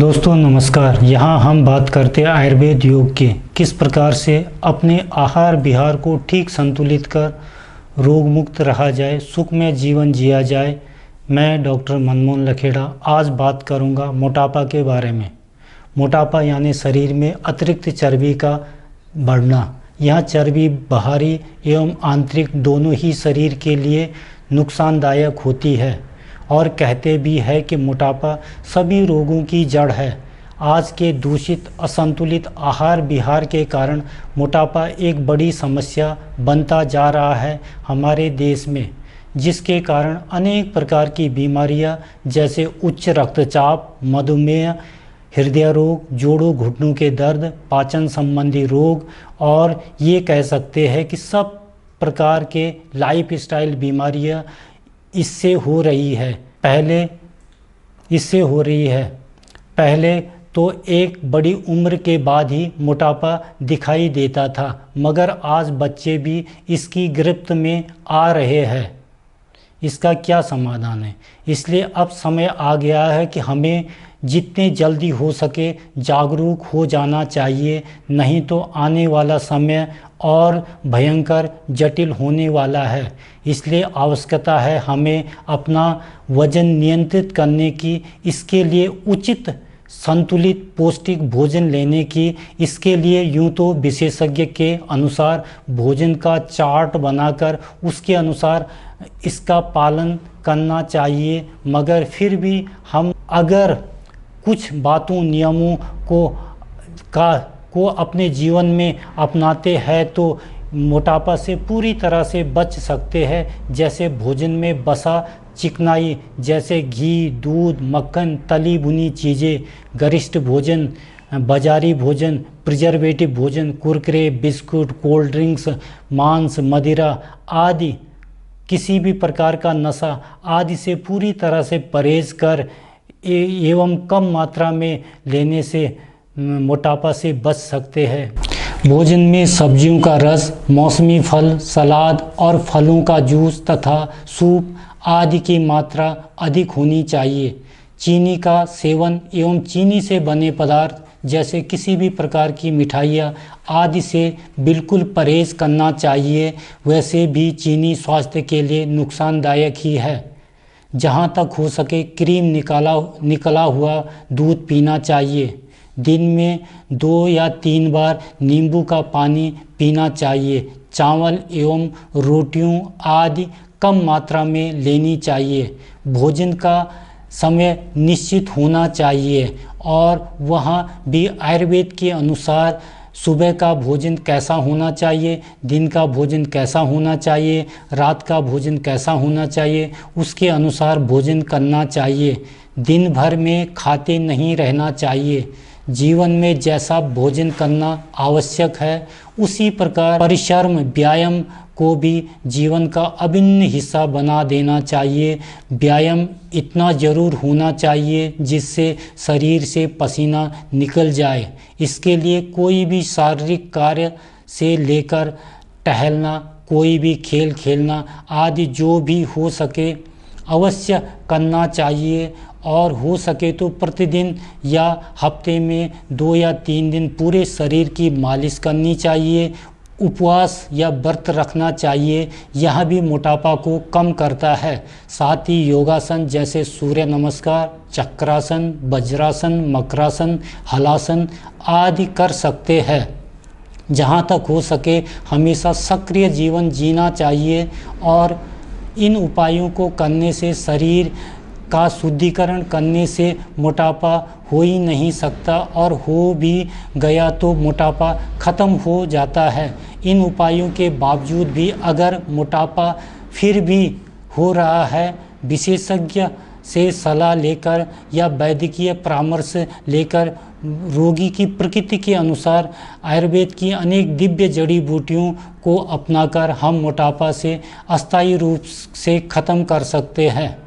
दोस्तों नमस्कार यहाँ हम बात करते हैं आयुर्वेद योग के किस प्रकार से अपने आहार विहार को ठीक संतुलित कर रोग मुक्त रहा जाए सुखमय जीवन जिया जाए मैं डॉक्टर मनमोहन लखेड़ा आज बात करूँगा मोटापा के बारे में मोटापा यानी शरीर में अतिरिक्त चर्बी का बढ़ना यह चर्बी बाहरी एवं आंतरिक दोनों ही शरीर के लिए नुकसानदायक होती है और कहते भी है कि मोटापा सभी रोगों की जड़ है आज के दूषित असंतुलित आहार विहार के कारण मोटापा एक बड़ी समस्या बनता जा रहा है हमारे देश में जिसके कारण अनेक प्रकार की बीमारियां जैसे उच्च रक्तचाप मधुमेह हृदय रोग जोड़ों घुटनों के दर्द पाचन संबंधी रोग और ये कह सकते हैं कि सब प्रकार के लाइफ स्टाइल बीमारियाँ इससे हो रही है पहले इससे हो रही है पहले तो एक बड़ी उम्र के बाद ही मोटापा दिखाई देता था मगर आज बच्चे भी इसकी गिरफ्त में आ रहे हैं इसका क्या समाधान है इसलिए अब समय आ गया है कि हमें जितने जल्दी हो सके जागरूक हो जाना चाहिए नहीं तो आने वाला समय और भयंकर जटिल होने वाला है इसलिए आवश्यकता है हमें अपना वजन नियंत्रित करने की इसके लिए उचित संतुलित पौष्टिक भोजन लेने की इसके लिए यूँ तो विशेषज्ञ के अनुसार भोजन का चार्ट बनाकर उसके अनुसार इसका पालन करना चाहिए मगर फिर भी हम अगर कुछ बातों नियमों को का को अपने जीवन में अपनाते हैं तो मोटापा से पूरी तरह से बच सकते हैं जैसे भोजन में बसा चिकनाई जैसे घी दूध मक्खन तली बुनी चीज़ें गरिष्ठ भोजन बाजारी भोजन प्रिजर्वेटिव भोजन कुरकरे बिस्कुट कोल्ड ड्रिंक्स मांस मदिरा आदि किसी भी प्रकार का नशा आदि से पूरी तरह से परहेज कर एवं कम मात्रा में लेने से हम्म, मोटापा से बच सकते हैं भोजन में सब्जियों का रस मौसमी फल सलाद और फलों का जूस तथा सूप आदि की मात्रा अधिक होनी चाहिए चीनी का सेवन एवं चीनी से बने पदार्थ जैसे किसी भी प्रकार की मिठाइयाँ आदि से बिल्कुल परहेज करना चाहिए वैसे भी चीनी स्वास्थ्य के लिए नुकसानदायक ही है जहाँ तक हो सके क्रीम निकाला निकला हुआ दूध पीना चाहिए दिन में दो या तीन बार नींबू का पानी पीना चाहिए चावल एवं रोटियों आदि कम मात्रा में लेनी चाहिए भोजन का समय निश्चित होना चाहिए और वहाँ भी आयुर्वेद के अनुसार सुबह का भोजन कैसा होना चाहिए दिन का भोजन कैसा होना चाहिए रात का भोजन कैसा होना चाहिए उसके अनुसार भोजन करना चाहिए दिन भर में खाते नहीं रहना चाहिए जीवन में जैसा भोजन करना आवश्यक है उसी प्रकार परिश्रम व्यायाम को भी जीवन का अभिन्न हिस्सा बना देना चाहिए व्यायाम इतना ज़रूर होना चाहिए जिससे शरीर से पसीना निकल जाए इसके लिए कोई भी शारीरिक कार्य से लेकर टहलना कोई भी खेल खेलना आदि जो भी हो सके अवश्य करना चाहिए और हो सके तो प्रतिदिन या हफ्ते में दो या तीन दिन पूरे शरीर की मालिश करनी चाहिए उपवास या व्रत रखना चाहिए यह भी मोटापा को कम करता है साथ ही योगासन जैसे सूर्य नमस्कार चक्रासन वज्रासन मकरासन हलासन आदि कर सकते हैं जहाँ तक हो सके हमेशा सक्रिय जीवन जीना चाहिए और इन उपायों को करने से शरीर का शुद्धिकरण करने से मोटापा हो ही नहीं सकता और हो भी गया तो मोटापा ख़त्म हो जाता है इन उपायों के बावजूद भी अगर मोटापा फिर भी हो रहा है विशेषज्ञ से सलाह लेकर या वैद्यकीय परामर्श लेकर रोगी की प्रकृति के अनुसार आयुर्वेद की अनेक दिव्य जड़ी बूटियों को अपनाकर हम मोटापा से अस्थायी रूप से ख़त्म कर सकते हैं